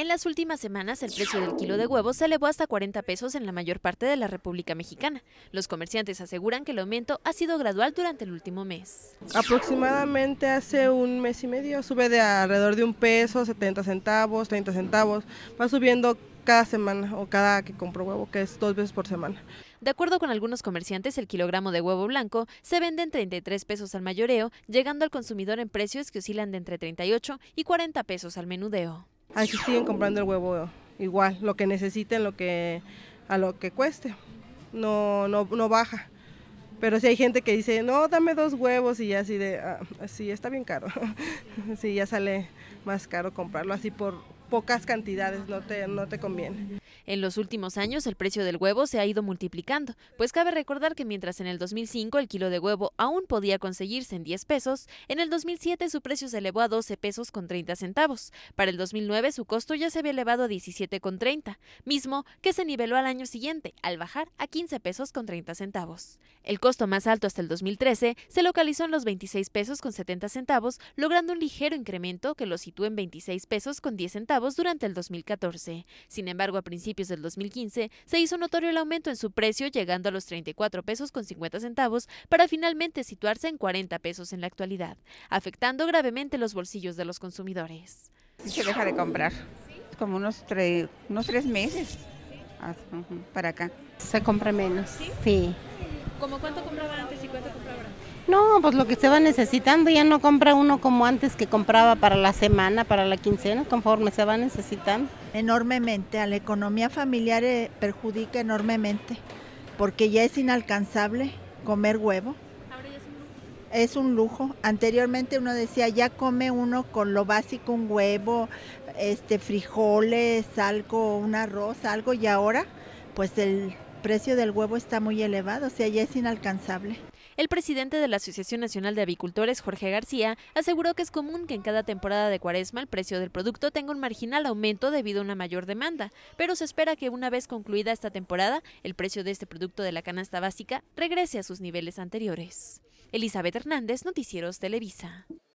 En las últimas semanas, el precio del kilo de huevos se elevó hasta 40 pesos en la mayor parte de la República Mexicana. Los comerciantes aseguran que el aumento ha sido gradual durante el último mes. Aproximadamente hace un mes y medio sube de alrededor de un peso, 70 centavos, 30 centavos. Va subiendo cada semana o cada que compro huevo, que es dos veces por semana. De acuerdo con algunos comerciantes, el kilogramo de huevo blanco se vende en 33 pesos al mayoreo, llegando al consumidor en precios que oscilan de entre 38 y 40 pesos al menudeo. Así siguen comprando el huevo igual, lo que necesiten, lo que a lo que cueste. No, no, no baja. Pero si hay gente que dice, no, dame dos huevos y ya así de, así ah, está bien caro. sí, ya sale más caro comprarlo así por pocas cantidades, no no te conviene. En los últimos años el precio del huevo se ha ido multiplicando, pues cabe recordar que mientras en el 2005 el kilo de huevo aún podía conseguirse en 10 pesos, en el 2007 su precio se elevó a 12 pesos con 30 centavos. Para el 2009 su costo ya se había elevado a 17 con 30, mismo que se niveló al año siguiente al bajar a 15 pesos con 30 centavos. El costo más alto hasta el 2013 se localizó en los 26 pesos con 70 centavos, logrando un ligero incremento que lo sitúa en 26 pesos con 10 centavos durante el 2014. Sin embargo, a principios principios del 2015, se hizo notorio el aumento en su precio, llegando a los 34 pesos con 50 centavos, para finalmente situarse en 40 pesos en la actualidad, afectando gravemente los bolsillos de los consumidores. se deja de comprar, como unos, unos tres meses ah, para acá. Se compra menos, sí. como cuánto compraba antes y cuánto compra ahora? No, pues lo que se va necesitando, ya no compra uno como antes que compraba para la semana, para la quincena, conforme se va necesitando. Enormemente, a la economía familiar eh, perjudica enormemente, porque ya es inalcanzable comer huevo. Ahora ya es, un lujo. es un lujo. Anteriormente uno decía, ya come uno con lo básico, un huevo, este frijoles, algo, un arroz, algo, y ahora pues el precio del huevo está muy elevado, o sea, ya es inalcanzable. El presidente de la Asociación Nacional de Avicultores, Jorge García, aseguró que es común que en cada temporada de cuaresma el precio del producto tenga un marginal aumento debido a una mayor demanda, pero se espera que una vez concluida esta temporada, el precio de este producto de la canasta básica regrese a sus niveles anteriores. Elizabeth Hernández, Noticieros Televisa.